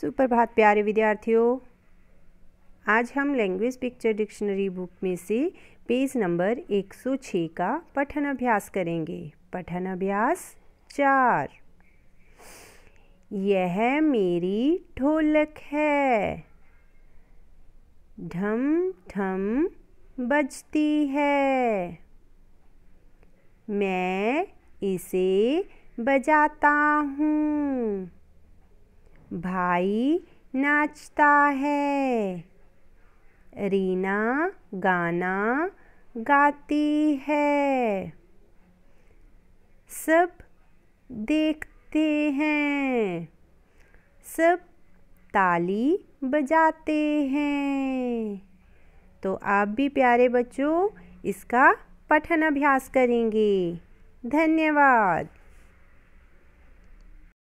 सुप्रभात प्यारे विद्यार्थियों आज हम लैंग्वेज पिक्चर डिक्शनरी बुक में से पेज नंबर 106 का पठन अभ्यास करेंगे पठन अभ्यास चार यह मेरी ढोलक है ढम ढम बजती है मैं इसे बजाता हूँ भाई नाचता है रीना गाना गाती है सब देखते हैं सब ताली बजाते हैं तो आप भी प्यारे बच्चों इसका पठन अभ्यास करेंगे धन्यवाद